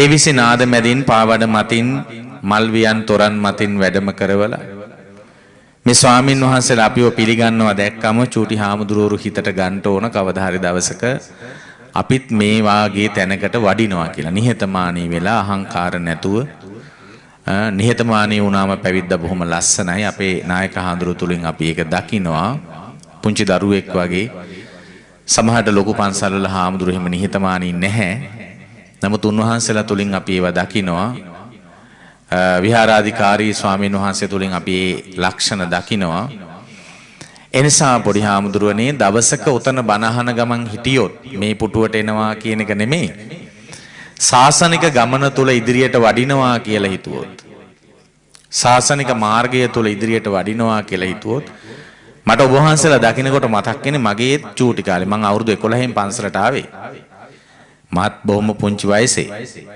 තේවිසි නාද මැදින් පාවඩ මතින් මල්වියන් තොරන් මතින් වැඩම කරවලා මේ ස්වාමින් වහන්සේලා අපිව පිළිගන්නවා දැක්කම චූටි හාමුදුරුවරු හිතට ගන්න ඕන කවදා හරි දවසක අපිත් මේ වාගේ තැනකට වඩිනවා කියලා නිහතමානී වෙලා අහංකාර නැතුව නිහතමානී වුණාම පැවිද්ද බොහොම ලස්සනයි අපේ නායක හාමුදුරුව තුලින් අපි ඒක දකිනවා පුංචි දරුවෙක් වගේ සමහරට ලොකු පන්සල්වල හාමුදුරුවෝ එහෙම නිහතමානී නැහැ නමුත් උන්වහන්සේලා තුලින් අපි ඒවා දකිනවා. විහාරාධිකාරී ස්වාමීන් වහන්සේ තුලින් අපි ඒ ලක්ෂණ දකිනවා. එනිසා පොඩි හාමුදුරුවනේ දවසක උතන බණහන ගමන් හිටියොත් මේ පුටුවට එනවා කියන එක නෙමෙයි. සාසනික ගමන තුල ඉදිරියට වඩිනවා කියලා හිතුවොත්. සාසනික මාර්ගය තුල ඉදිරියට වඩිනවා කියලා හිතුවොත් මට ඔබ වහන්සේලා දකින්නකොට මතක් වෙන්නේ මගේ චූටි කාලේ මම අවුරුදු 11 න් පන්සලට ආවේ. මාත් බොහොම පුංචි වයසේ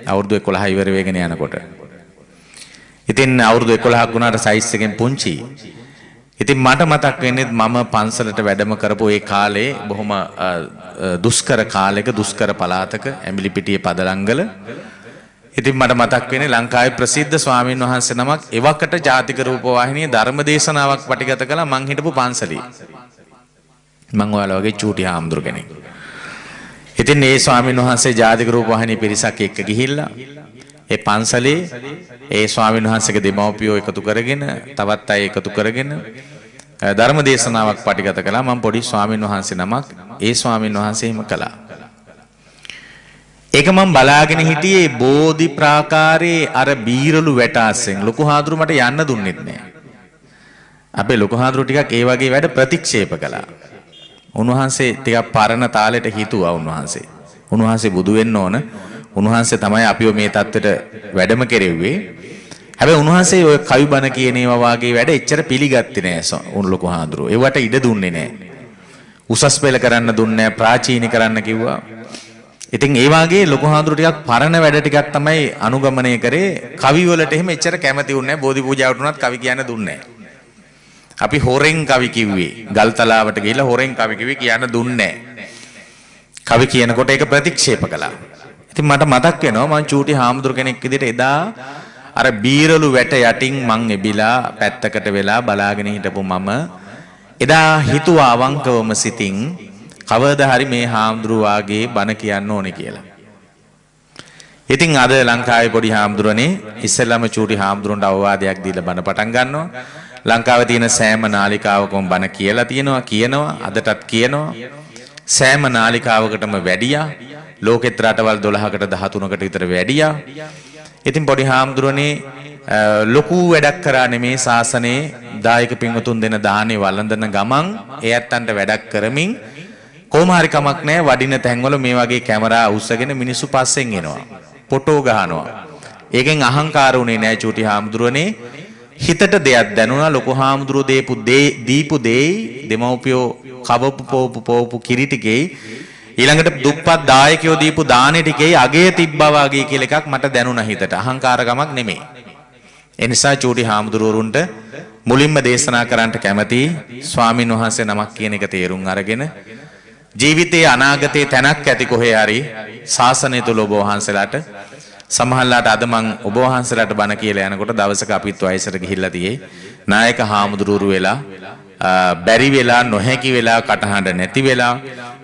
අවුරුදු 11 ඉවර වෙගෙන යනකොට. ඉතින් අවුරුදු 11ක් වුණාට සයිස් එකෙන් පුංචි. ඉතින් මට මතක් වෙන්නේ මම පන්සලට වැඩම කරපු ඒ කාලේ බොහොම දුෂ්කර කාලයක දුෂ්කර පළාතක ඇඹිලිපිටියේ පදලංගල ඉතින් මට මතක් වෙන්නේ ලංකාවේ ප්‍රසිද්ධ ස්වාමීන් වහන්සේ නමක් එවකට ජාතික රූපවාහිනියේ ධර්ම දේශනාවක් පටිගත කළා මං හිටපු පන්සලේ. මං ඔයාලා වගේ චූටි හාමුදුර කෙනෙක්. ඉතින් ඒ ස්වාමීන් වහන්සේ ජාතික රූපවාහිනී පිරිසක් එක්ක ගිහිල්ලා ඒ පන්සලේ ඒ ස්වාමීන් වහන්සේගේ දෙමව්පියෝ එකතු කරගෙන තවත් අය එකතු කරගෙන ධර්ම දේශනාවක් පටිගත කළා මම පොඩි ස්වාමීන් වහන්සේ නමක් ඒ ස්වාමීන් වහන්සේම කළා ඒක මම බලාගෙන හිටියේ බෝධි ප්‍රාකාරයේ අර බීරලු වැටාසෙන් ලොකු හාඳුරු මට යන්න දුන්නෙත් නෑ. අපේ ලොකු හාඳුරු ටිකක් ඒ වගේ වැඩ ප්‍රතික්ෂේප කළා. උන්වහන්සේ ටිකක් පරණ තාලෙට හිතුවා උන්වහන්සේ. උන්වහන්සේ බුදු වෙන්න ඕන. උන්වහන්සේ තමයි අපිව මේ தත්වෙට වැඩම කෙරෙව්වේ. හැබැයි උන්වහන්සේ ඔය කවි බණ කියන ඒවා වාගේ වැඩ එච්චර පිළිගත්තේ නෑ උන් ලොකු හාඳුරෝ. ඒවට ඉඩ දුන්නේ නෑ. උසස් පෙළ කරන්න දුන්නේ නෑ, ප්‍රාචීන කරන්න කිව්වා. ඉතින් ඒ වාගේ ලොකු හාඳුරෝ ටිකක් පරණ වැඩ ටිකක් තමයි අනුගමනය කරේ. කවි වලට එහෙම එච්චර කැමති වුණේ නෑ. බෝධි පූජාවට උනත් කවි කියන්න දුන්නේ නෑ. අපි හොරෙන් කවි කිව්වේ. ගල්තලාවට ගිහිල්ලා හොරෙන් කවි කිව්වේ කියන්න දුන්නේ කවි කියනකොට ඒක ප්‍රතික්ෂේප කළා. ඉතින් මට මතක් වෙනවා මං චූටි හාමුදුර කෙනෙක් විදිහට එදා අර බීරලු වැට යටින් මං එබිලා පැත්තකට වෙලා බලාගෙන හිටපු මම එදා හිතුවා අවංකවම සිතින් කවදා හරි මේ හාමුදුරුවාගේ බණ කියන්න ඕනේ කියලා. ඉතින් අද ලංකාවේ පොඩි හාමුදුරනේ ඉස්සෙල්ලාම චූටි හාමුදුරන්ට අවවාදයක් දීලා බණ පටන් ගන්නවා. ලංකාවේ තියෙන සෑම නාලිකාවකම බණ කියලා තියෙනවා කියනවා අදටත් කියනවා සෑම නාලිකාවකටම වැඩියා ලෝකෙත් රටවල් 12කට 13කට විතර වැඩියා ඉතින් පොඩි හාමුදුරනේ ලොකු වැඩක් කරා නෙමේ ශාසනයේ දායක පින්වතුන් දෙන දාහනේ වළඳන ගමන් එයත්න්ට වැඩක් කරමින් කොහොම හරි කමක් නැහැ වඩින තැන්වල මේ වගේ කැමරා උස්සගෙන මිනිස්සු පස්සෙන් එනවා ෆොටෝ ගහනවා ඒකෙන් අහංකාර උනේ නැහැ චූටි හාමුදුරනේ හිතට දෙයක් දැනුණා ලොකු හාමුදුරුවෝ දීපු දීපු දෙයි දෙමව්පියෝ කවපු පෝපු පෝපු කිරි ටිකෙයි ඊළඟට දුප්පත් දායකයෝ දීපු දානෙ ටිකෙයි අගේ තිබ්බා වගේ කියලා එකක් මට දැනුණා හිතට අහංකාරකමක් නෙමෙයි. ඒ නිසා චූටි හාමුදුරුවරුන්ට මුලින්ම දේශනා කරන්නට කැමති ස්වාමින් වහන්සේ නමක් කියන එක තේරුම් අරගෙන ජීවිතයේ අනාගතයේ තැනක් ඇති කොහේ හරි ශාසනය තුල ඔබ වහන්සේලාට සමහරලාට අද මං ඔබ වහන්සේලාට බණ කියලා යනකොට දවසක අපිත් වයසට ගිහිල්ලා තියේ නායක හාමුදුරුවරු වෙලා බැරි වෙලා නොහැකි වෙලා කටහඬ නැති වෙලා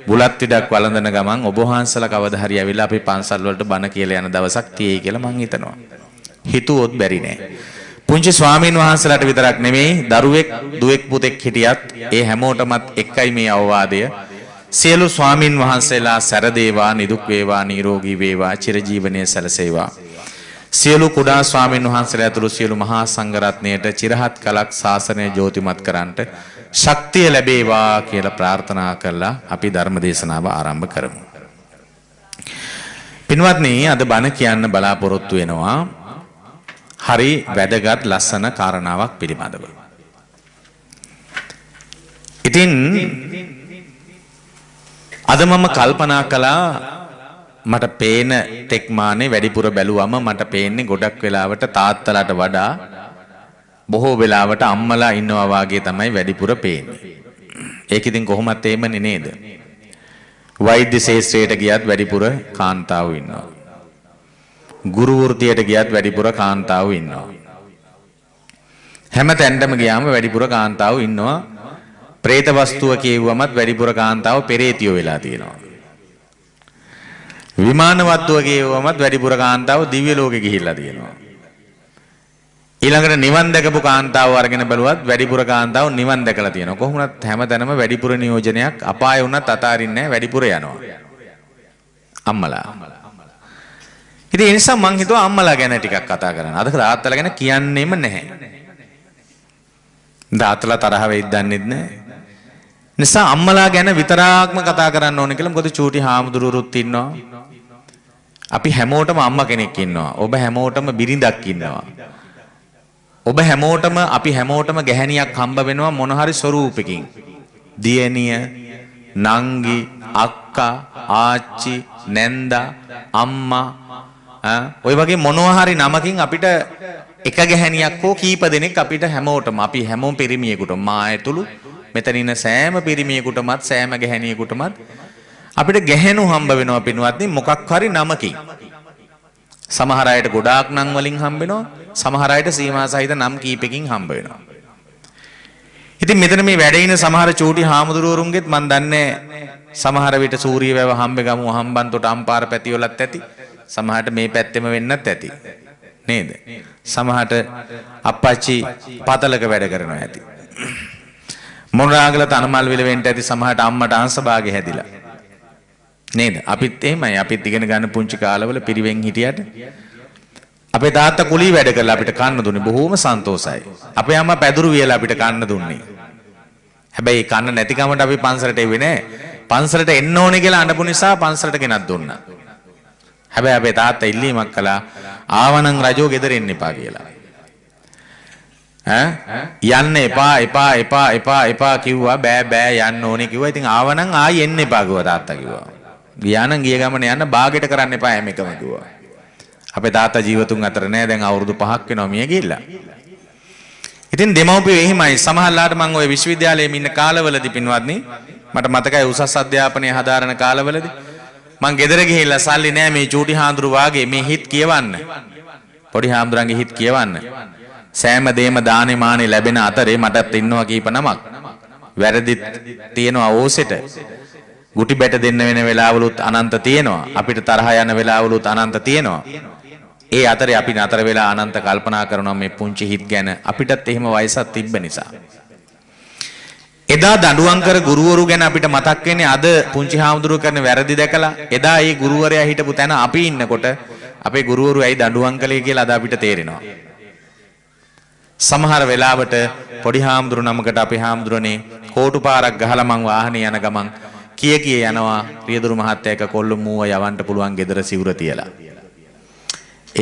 බුලත් විඩක් වළඳන ගමන් ඔබ වහන්සේලා කවදා හරි ඇවිල්ලා අපේ පන්සල් වලට බණ කියලා යන දවසක් තියෙයි කියලා මං හිතනවා හිතුවොත් බැරි නෑ පුංචි ස්වාමීන් වහන්සේලාට විතරක් නෙමෙයි දරුවෙක් දුවෙක් පුතෙක් හිටියත් ඒ හැමෝටමත් එකයි මේ අවවාදය සියලු ස්වාමින් වහන්සේලා සැරදේවා නිදුක් වේවා නිරෝගී වේවා චිරජීවනයේ සැලසේවා. සියලු කුඩා ස්වාමින් වහන්සේලා ඇතුළු සියලු මහා සංඝරත්නයට চিරහත් කලක් ශාසනය ජෝතිමත් කරන්නට ශක්තිය ලැබේවා කියලා ප්‍රාර්ථනා කරලා අපි ධර්ම දේශනාව ආරම්භ කරමු. පින්වත්නි අද බණ කියන්න බලාපොරොත්තු වෙනවා. හරි වැදගත් ලස්සන කාරණාවක් පිළිබඳව. ඉතින් අද මම කල්පනා කළා මට පේන තෙක්මානේ වැඩිපුර බැලුවම මට පේන්නේ ගොඩක් වෙලාවට තාත්තලාට වඩා බොහෝ වෙලාවට අම්මලා ඉන්නවා වාගේ තමයි වැඩිපුර පේන්නේ. ඒක ඉතින් කොහොමත් එහෙමනේ නේද? වෛද්‍ය ශාස්ත්‍රයට ගියත් වැඩිපුර කාන්තාවෝ ඉන්නවා. ගුරු වෘත්තියට ගියත් වැඩිපුර කාන්තාවෝ ඉන්නවා. හැම තැනටම ගියාම වැඩිපුර කාන්තාවෝ ඉන්නවා. പ്രേත වස්තුව කියවුවමත් වැඩිපුර කාන්තාව පෙරේතියෝ වෙලා තියෙනවා. විමාන වස්තුව කියවුවමත් වැඩිපුර කාන්තාව දිව්‍ය ලෝකෙ ගිහිල්ලා තියෙනවා. ඊළඟට නිවන් දැකපු කාන්තාව වර්ගෙන බලුවත් වැඩිපුර කාන්තාව නිවන් දැකලා තියෙනවා. කොහොමුණත් හැමතැනම වැඩිපුර නියෝජනයක් අපාය වුණත් අතාරින්නේ වැඩිපුර යනවා. අම්මලා. ඉතින් ඒ නිසා මං හිතුවා අම්මලා ගැන ටිකක් කතා කරන්න. අද තාත්තලා ගැන කියන්නෙම නැහැ. තාත්තලා තරහ වෙයිද දන්නෙත් නැහැ. නිසා අම්මලා ගැන විතරක්ම කතා කරන්න ඕනේ කියලා මොකද චූටි හාමුදුරුවරුත් ඉන්නවා. අපි හැමෝටම අම්මා කෙනෙක් ඉන්නවා. ඔබ හැමෝටම බිරිඳක් ඉන්නවා. ඔබ හැමෝටම අපි හැමෝටම ගැහැණියක් හම්බ වෙනවා මොන හරි ස්වරූපකින්. දියණිය, නංගි, අක්කා, ආච්චි, නැන්දා, අම්මා ඔය වගේ මොනවා හරි නමකින් අපිට එක ගැහැණියක් හෝ කීප දෙනෙක් අපිට හැමෝටම අපි හැමෝම පිරිමියෙකුට මා ඇතුළු මෙතන ඉන්න සෑම පිරිමියෙකුටමත් සෑම ගැහැණියෙකුටමත් අපිට ගැහැණු හම්බ වෙනවා පින්වත්නි මොකක් හරි නමකින්. සමහර අයට ගොඩාක් නම් වලින් හම්බ වෙනවා. සමහර අයට සීමා සහිත නම් කීපකින් හම්බ වෙනවා. ඉතින් මෙතන මේ වැඩ ඉන සමහර චූටි හාමුදුරුවරුන්ගෙත් මන් දන්නේ සමහර විට සූර්ය වැව හම්බ ගමු හම්බන්තොට අම්පාර පැතිවලත් ඇති. සමහරට මේ පැත්තෙම වෙන්නත් ඇති. නේද? සමහරට අප්පච්චි පතලක වැඩ කරනවා ඇති. මොනරාගල තනමල් විලවෙන්ට ඇති සමහට අම්මට අංශභාගය හැදිලා. නේද? අපිත් එහෙමයි. අපිත් ඉගෙන ගන්න පුංචි කාලවල පිරිවෙන් හිටියට අපේ තාත්තා කුලී වැඩ කරලා අපිට කන්න දුන්නේ බොහොම සන්තෝසයි. අපේ අම්මා පැදුරු වියලා අපිට කන්න දුන්නේ. හැබැයි කන්න නැතිකමට අපි පන්සලට එවේ නෑ. පන්සලට එන්න ඕනේ කියලා අඬපු නිසා පන්සලට ගෙනත් දුන්නා. හැබැයි අපේ තාත්තා ඉල්ලීමක් කළා ආවනම් රජෝ ගෙදර එන්න එපා කියලා. යන්න එපා එපා එපා එපා එපා කිව්වා බෑ බෑ යන්න ඕනේ කිව්වා. ඉතින් ආවනම් ආයි එන්න එපා කිව්වා තාත්තා කිව්වා. ගියා නම් ගිය ගමන යන්න බාගෙට කරන්න එපා හැම එකම කිව්වා. අපේ තාත්තා ජීවතුන් අතර නෑ දැන් අවුරුදු 5ක් වෙනවා මිය ගිහිල්ලා. ඉතින් දෙමව්පියෝ එහෙමයි සමහරලාට මම ওই විශ්වවිද්‍යාලයේ ඉන්න කාලවලදී පින්වත්නි මට මතකයි උසස් අධ්‍යාපනයේ හදාරන කාලවලදී මං ගෙදර ගිහිල්ලා සල්ලි නෑ මේ චූටි හාඳුරු වාගේ මේ හිත කියවන්න. පොඩි හාමුදුරන්ගේ හිත කියවන්න. සෑම දෙයක්ම දානේ මානේ ලැබෙන අතරේ මටත් ඉන්නවා කීප නමක්. වැරදි තියෙනවා ඕසෙට. ගුටි බැට දෙන්න වෙන වෙලාවලුත් අනන්ත තියෙනවා. අපිට තරහ යන වෙලාවලුත් අනන්ත තියෙනවා. ඒ අතරේ අපි නතර වෙලා අනන්ත කල්පනා කරනවා මේ පුංචි හිත් ගැන. අපිටත් එහෙම වයසක් තිබ්බ නිසා. එදා දඬුවම් කර ගුරුවරු ගැන අපිට මතක් වෙන්නේ අද පුංචි හාමුදුරුව කරන වැරදි දැකලා එදා ඒ ගුරුවරයා හිටපු තැන අපි ඉන්නකොට අපේ ගුරුවරු ඇයි දඬුවම් කළේ කියලා අද අපිට තේරෙනවා. සමහර වෙලාවට පොඩි හාමුදුරු නමකට අපි හාමුදුරනේ කෝටු පාරක් ගහලා මං වාහනේ යන ගමන් කිය කිය යනවා රියදුරු මහත්තයා එක කොල්ලු මූව යවන්න පුළුවන් gedara සිවුර තියලා.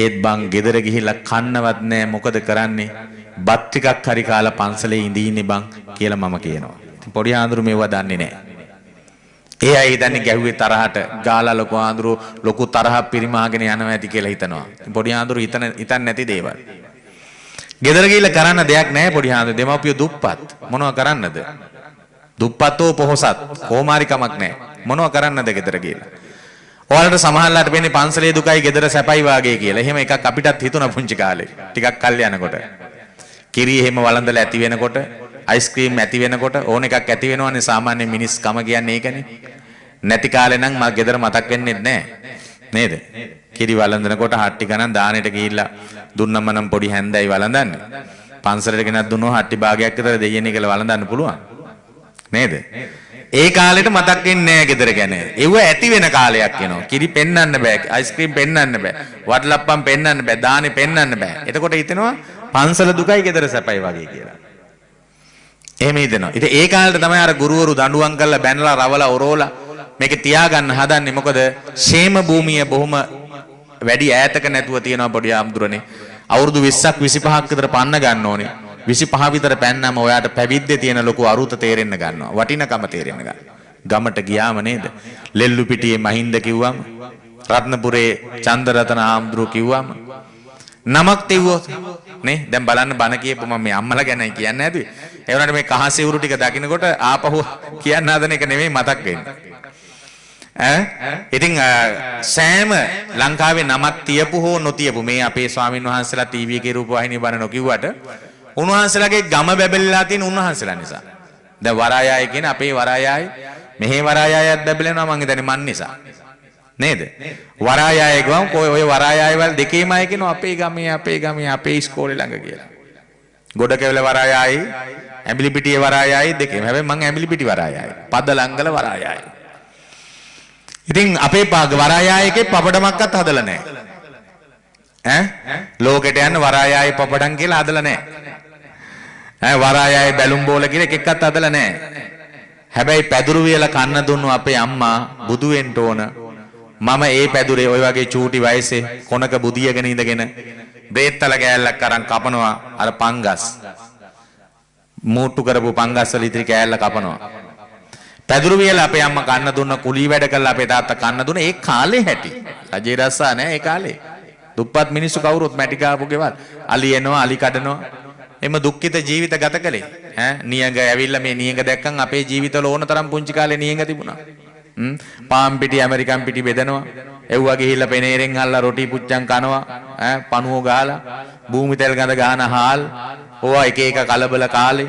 ඒත් බං gedara ගිහිල්ලා කන්නවත් නැහැ මොකද කරන්නේ? බත් ටිකක් හරි කාලා පන්සලේ ඉඳීනේ බං කියලා මම කියනවා. ඉතින් පොඩි හාමුදුරු මේවා දන්නේ නැහැ. ඒ අය හිතන්නේ ගැහුවේ තරහට ගාලා ලොකු ආඳුරු ලොකු තරහක් පිරිමාගෙන යනවා ඇති කියලා හිතනවා. පොඩි ආඳුරු හිතන හිතන්නේ නැති දේවල්. ගෙදර ගිහිල්ලා කරන්න දෙයක් නැහැ පොඩි හාන්ද දෙමව්පිය දුප්පත් මොනවා කරන්නද දුප්පත්ෝ පොහොසත් කොමාරිකමක් නැහැ මොනවා කරන්නද ගෙදර ගිහිල්ලා ඔයාලට සමහරලාට වෙන්නේ පන්සලේ දුකයි ගෙදර සැපයි වාගේ කියලා. එහෙම එකක් අපිටත් හිතුණා පුංචි කාලේ. ටිකක් කල් යනකොට. කිරි එහෙම වළඳලා ඇති වෙනකොට, අයිස්ක්‍රීම් ඇති වෙනකොට ඕන එකක් ඇති වෙනවනේ සාමාන්‍ය මිනිස් කම කියන්නේ ඒකනේ. නැති කාලේ නම් මා ගෙදර මතක් වෙන්නේ නැහැ. නේද? කිරි වළඳනකොට හට්ටි ගණන් දානෙට ගිහිල්ලා දුන්නම නම් පොඩි හැන්දයි වළඳන්නේ. පන්සලට ගෙනත් දුන්නොත් හට්ටි භාගයක් විතර දෙයියනේ කියලා වළඳන්න පුළුවන්. නේද? ඒ කාලෙට මතක් වෙන්නේ නැහැ ගෙදර ගැන. ඒව ඇති වෙන කාලයක් එනවා. කිරි පෙන්වන්න බෑ. අයිස්ක්‍රීම් පෙන්වන්න බෑ. වඩලප්පම් පෙන්වන්න බෑ. දානේ පෙන්වන්න බෑ. එතකොට හිතෙනවා පන්සල දුකයි ගෙදර සැපයි වගේ කියලා. එහෙම හිතෙනවා. ඉතින් ඒ කාලෙට තමයි අර ගුරුවරු දඬුවම් කරලා බැනලා රවලා ඔරෝලා මේක තියාගන්න හදන්නේ මොකද ෂේම භූමිය බොහොම වැඩි ඈතක නැතුව තියෙනවා පොඩි ආම්දුරනේ. අවුරුදු 20ක් 25ක් විතර පන්න ගන්න ඕනේ. 25 විතර පෑන්නම ඔයාට පැවිද්දේ තියෙන ලොකු අරුත තේරෙන්න ගන්නවා. වටිනකම තේරෙන්න ගන්නවා. ගමට ගියාම නේද? ලෙල්ලු පිටියේ මහින්ද කිව්වම රත්නපුරේ චන්දරතන ආම්දුරු කිව්වම නමක් තිව්වොත් නේ දැන් බලන්න බන කියපු මම මේ අම්මලා ගැනයි කියන්නේ නැදුවේ. ඒ වුණාට මේ කහසිවුරු ටික දකින්නකොට ආපහු කියන්න හදන එක නෙමෙයි මතක් වෙන්නේ. ඈ ඉතින් සෑම ලංකාවේ නමක් තියපු හෝ නොතියපු මේ අපේ ස්වාමින් වහන්සේලා ටීවී එකේ රූපවාහිනිය බලන නොකිව්වට උන්වහන්සේලාගේ ගම බැබලලා තියෙන උන්වහන්සේලා නිසා දැන් වරායයි කියන අපේ වරායයි මෙහි වරායයත් බැබලෙනවා මං හිතන්නේ මන් නිසා නේද වරායය ගවම් ඔය වරායය වල දෙකේම අය කියනවා අපේ ගමේ අපේ ගමේ අපේ ඉස්කෝලේ ළඟ කියලා ගොඩ කෙවල වරායයි ඇඹිලිපිටියේ වරායයි දෙකේම හැබැයි මං ඇඹිලිපිටි වරායයි පද ලංගල වරායයි ඉතින් අපේ වරායායකේ පපඩමක්වත් හදලා නැහැ. ඈ ලෝකෙට යන වරායායේ පපඩම් කියලා හදලා නැහැ. ඈ වරායායේ බැලුම් බෝල කියලා එක එකක්වත් හදලා නැහැ. හැබැයි පැදුරු වියලා කන්න දුන්නු අපේ අම්මා බුදු වෙන්න ඕන. මම ඒ පැදුරේ ওই වගේ චූටි වයසේ කොනක බුදියගෙන ඉඳගෙන බේත්තල කෑල්ලක් අරන් කපනවා අර පංගස්. මූට්ටු කරපු පංගස් වල ඉතිරි කෑල්ල කපනවා. පැදුරු වියල අපේ අම්මා කන්න දුන්න කුලී වැඩ කළා අපේ තාත්තා කන්න දුන්න ඒ කාලේ හැටි. රජේ රස්සා නෑ ඒ කාලේ. දුප්පත් මිනිස්සු කවුරුත් මැටි කාපු ගෙවල්. අලි එනවා අලි කඩනවා. එම දුක්ඛිත ජීවිත ගත කළේ. ඈ නියඟ ඇවිල්ලා මේ නියඟ දැක්කන් අපේ ජීවිතවල ඕන තරම් පුංචි කාලේ නියඟ තිබුණා. පාම් පිටි ඇමරිකන් පිටි බෙදනවා. එව්වා ගිහිල්ලා පෙනේරෙන් අල්ලා රොටි පුච්චන් කනවා. ඈ පණුවෝ ගාලා භූමි තෙල් ගඳ ගන්න හාල් ඕවා එක එක කලබල කාලේ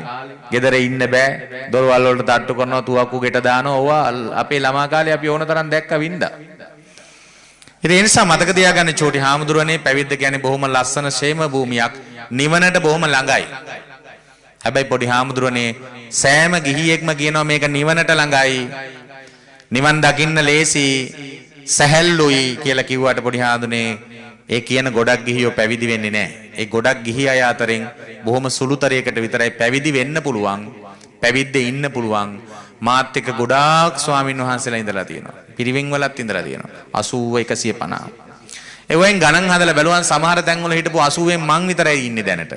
ගෙදර ඉන්න බෑ දොරවල් වලට තට්ටු කරනවා තුවක්කු ගෙට දානවා ඕවා අපේ ළමා කාලේ අපි ඕන තරම් දැක්ක වින්දා ඉතින් ඒ නිසා මතක තියාගන්න චෝටි හාමුදුරනේ පැවිද්ද කියන්නේ බොහොම ලස්සන ශේම භූමියක් නිවනට බොහොම ළඟයි හැබැයි පොඩි හාමුදුරනේ සෑම ගිහියෙක්ම කියනවා මේක නිවනට ළඟයි නිවන් දකින්න ලේසි සැහැල්ලුයි කියලා කිව්වට පොඩි හාමුදුරනේ ඒ කියන ගොඩක් ගිහියෝ පැවිදි වෙන්නේ නැහැ. ඒ ගොඩක් ගිහි අය අතරින් බොහොම සුළුතරයකට විතරයි පැවිදි වෙන්න පුළුවන්. පැවිද්දේ ඉන්න පුළුවන්. මාත් එක්ක ගොඩාක් ස්වාමින් වහන්සේලා ඉඳලා තියෙනවා. පිරිවෙන් වලත් ඉඳලා තියෙනවා. 80 150. එවෙන් ගණන් හදලා බැලුවන් සමහර තැන්වල හිටපු 80න් මං විතරයි ඉන්නේ දැනට.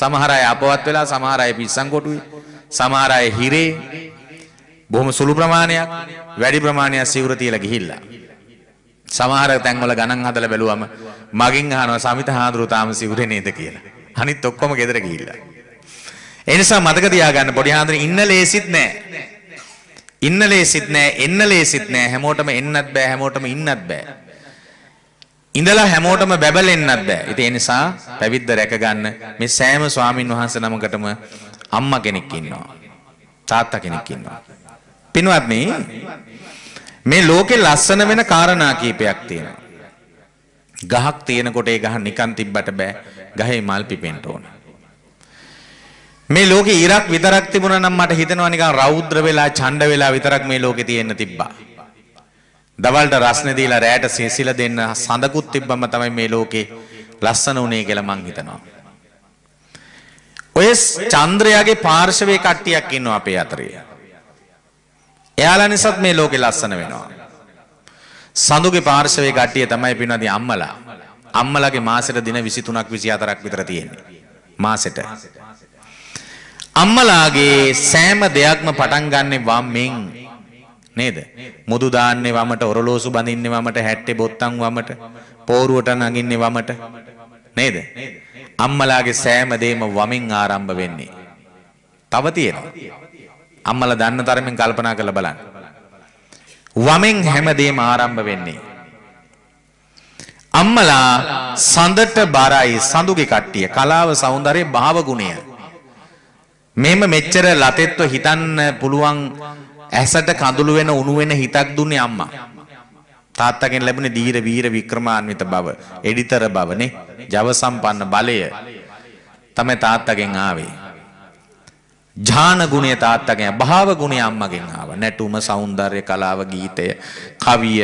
සමහර අය අපවත් වෙලා සමහර අය පිස්සන් කොටුවේ. සමහර අය හිරේ. බොහොම සුළු ප්‍රමාණයක් වැඩි ප්‍රමාණයක් සිවුර තියලා ගිහිල්ලා. සමහර තැන්වල ගණන් හදලා බැලුවම මගෙන් අහනවා සමිත හාඳුරු තාම සිවුරේ නේද කියලා. අනිත් ඔක්කොම ගෙදර ගිහිල්ලා. ඒ නිසා මතක තියාගන්න පොඩි හාඳුරු ඉන්න ලේසිත් නෑ. ඉන්න ලේසිත් නෑ, එන්න ලේසිත් නෑ. හැමෝටම එන්නත් බෑ, හැමෝටම ඉන්නත් බෑ. ඉඳලා හැමෝටම බැබලෙන්නත් බෑ. ඉතින් ඒ නිසා පැවිද්ද රැකගන්න මේ සෑම ස්වාමින් වහන්සේ නමකටම අම්මා කෙනෙක් ඉන්නවා. තාත්තා කෙනෙක් ඉන්නවා. පින්වත්නි මේ ලෝකේ ලස්සන වෙන කාරණා කීපයක් තියෙනවා. ගහක් තියෙනකොට ඒ ගහ නිකන් තිබ්බට බෑ. ගහේ මල් පිපෙන්න ඕන. මේ ලෝකේ ඉරක් විතරක් තිබුණා නම් මට හිතෙනවා නිකන් රෞද්‍ර වෙලා ඡණ්ඩ වෙලා විතරක් මේ ලෝකේ තියෙන්න තිබ්බා. දවල්ට රස්නේ දීලා රැයට සිසිල දෙන්න සඳකුත් තිබ්බම තමයි මේ ලෝකේ ලස්සන උනේ කියලා මං හිතනවා. ඔය චන්ද්‍රයාගේ පාර්ශවයේ කට්ටියක් ඉන්නවා අපේ අතරේ. එයාලා නිසාත් මේ ලෝකේ ලස්සන වෙනවා. සඳුගේ පාර්ශවයේ කට්ටිය තමයි පිනවදී අම්මලා. අම්මලාගේ මාසෙට දින 23ක් 24ක් විතර තියෙන්නේ. මාසෙට. අම්මලාගේ සෑම දෙයක්ම පටන් ගන්නෙ වම්ෙන් නේද? මුදු දාන්නේ වමට, ඔරලෝසු බඳින්නේ වමට, හැට්ටේ බොත්තම් වමට, පෝරුවට නගින්නේ වමට. නේද? අම්මලාගේ සෑම දෙයක්ම වමෙන් ආරම්භ වෙන්නේ. තව තියෙනවා. අම්මලා දන්න තරමින් කල්පනා කරලා බලන්න. වමෙන් හැමදේම ආරම්භ වෙන්නේ. අම්මලා සඳට බරයි සඳුගේ කට්ටිය කලාව సౌందර්ය භාව ගුණය. මෙහෙම මෙච්චර ලතෙත්ව හිතන්න පුළුවන් ඇසට කඳුළු වෙන උණු වෙන හිතක් දුන්නේ අම්මා. තාත්තගෙන් ලැබුණේ දීර වීර වික්‍රමාන්විත බව, එඩිතර බවනේ, ජව සම්පන්න බලය තමයි තාත්තගෙන් ආවේ. ඥාන ගුණය තාත්තගෙන් භාව ගුණය අම්මගෙන් ආවා. නැටුම, సౌందර්ය කලාව, ගීතය, කවිය,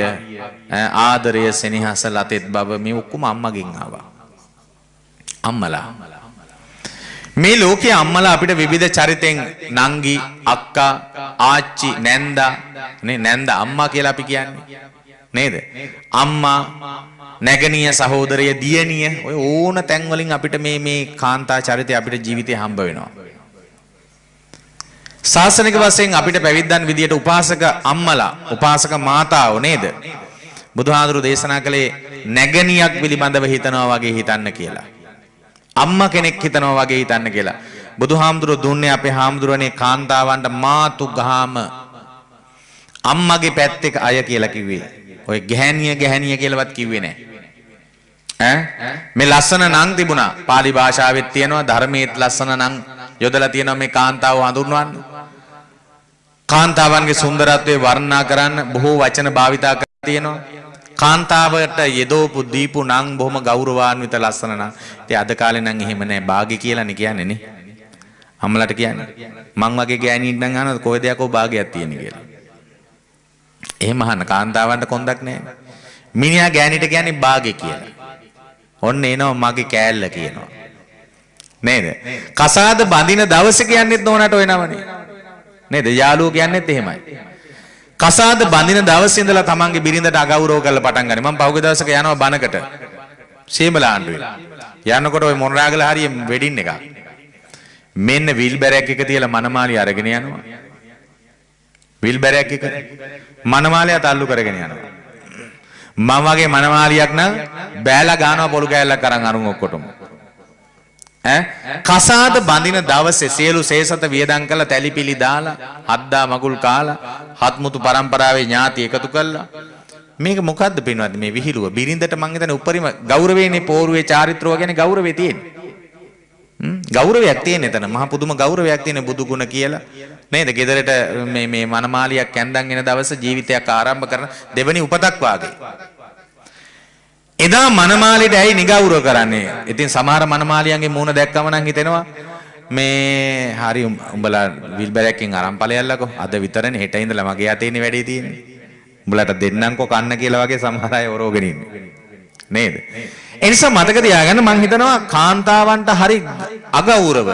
ආදරය, සෙනෙහස, ලතෙත් බව මේ ඔක්කොම අම්මගෙන් ආවා. අම්මලා. මේ ලෝකයේ අම්මලා අපිට විවිධ චරිතෙන් නංගි, අක්කා, ආච්චි, නැන්දා නේ නැන්දා අම්මා කියලා අපි කියන්නේ. නේද? අම්මා නැගණිය සහෝදරය දියණිය ඔය ඕන තැන් වලින් අපිට මේ මේ කාන්තා චරිතය අපිට ජීවිතේ හම්බ වෙනවා. ශාසනික වශයෙන් අපිට පැවිද්දන් විදියට උපාසක අම්මලා උපාසක මාතාවෝ නේද? බුදුහාඳුරු දේශනා කළේ නැගණියක් පිළිබඳව හිතනවා වගේ හිතන්න කියලා. අම්මා කෙනෙක් හිතනවා වගේ හිතන්න කියලා. බුදුහාමුදුරු දුන්නේ අපේ හාමුදුරනේ කාන්තාවන්ට මාතු ගාම අම්මගේ පැත්තේ අය කියලා කිව්වේ. ඔය ගැහණිය ගැහණිය කියලාවත් කිව්වේ නැහැ. ඈ මේ ලස්සන නම් තිබුණා. pāli භාෂාවෙත් තියෙනවා ධර්මයේත් ලස්සන නම් යොදලා තියෙනවා මේ කාන්තාව හඳුන්වන්නේ. කාන්තාවන්ගේ සුන්දරත්වය වර්ණනා කරන්න බොහෝ වචන භාවිතා කරලා තියෙනවා. කාන්තාවට යදෝපු දීපු නම් බොහොම ගෞරවාන්විත ලස්සන නම්. ඉතින් අද කාලේ නම් එහෙම නැහැ. භාග්‍ය කියලානේ කියන්නේ නේ. අම්මලට කියන්නේ. මං වගේ ගෑණියෙක් නම් අහනවා කොහෙද යකෝ භාගයක් තියෙන්නේ කියලා. එහෙම අහන්න කාන්තාවන්ට කොන්දක් නැහැ. මිනිහා ගෑණිට කියන්නේ භාගය කියලා. ඔන්න එනවා මගේ කෑල්ල කියනවා. නේද? කසාද බඳින දවසේ කියන්නේත් නෝනට ওই නමනේ. නේද? යාළුවෝ කියන්නේත් එහෙමයි. කසාද බඳින දවසේ ඉඳලා තමන්ගේ බිරිඳට අගෞරව කරලා පටන් ගන්නේ. මම පහුගිය දවසක යනවා බණකට. සීමලාණ්ඩුවේ. යනකොට ওই මොනරාගල හරිය වෙඩින් එකක්. මෙන්න විල් බැරයක් එක තියලා මනමාලි අරගෙන යනවා. විල් බැරයක් එක මනමාලයා තල්ලු කරගෙන යනවා. මම වගේ මනමාලියක් නම් බෑලා ගානවා පොළු කෑල්ලක් අරන් අරුන් ඔක්කොටම. කසාද බඳින දවසේ සියලු සේසත වියදම් කළා තැලිපිලි දාලා හද්දා මගුල් කාලා හත්මුතු පරම්පරාවේ ඥාති එකතු කළා මේක මොකද්ද පින්වත් මේ විහිළුව බිරිඳට මං හිතන්නේ උපරිම ගෞරවයනේ පෝරුවේ චාරිත්‍රව ගැන ගෞරවය තියෙන්නේ ගෞරවයක් තියෙන එතන මහ පුදුම ගෞරවයක් තියෙන බුදු ගුණ කියලා නේද ගෙදරට මේ මේ මනමාලියක් කැන්දන් එන දවස ජීවිතයක් ආරම්භ කරන දෙවෙනි උපතක් වාගේ එදා මනමාලිට ඇයි නිගෞරව කරන්නේ? ඉතින් සමහර මනමාලියන්ගේ මූණ දැක්කම නම් හිතෙනවා මේ හරි උඹලා විල්බැරයක්ෙන් අරන් ඵලයල්ලකෝ. අද විතරනේ හෙට ඉඳලා මගේ අතේනේ වැඩේ තියෙන්නේ. උඹලට දෙන්නම්කෝ කන්න කියලා වගේ සමහර අය ඔරෝගෙන ඉන්නේ. නේද? ඒ නිසා මතක තියාගන්න මම හිතනවා කාන්තාවන්ට හරි අගෞරව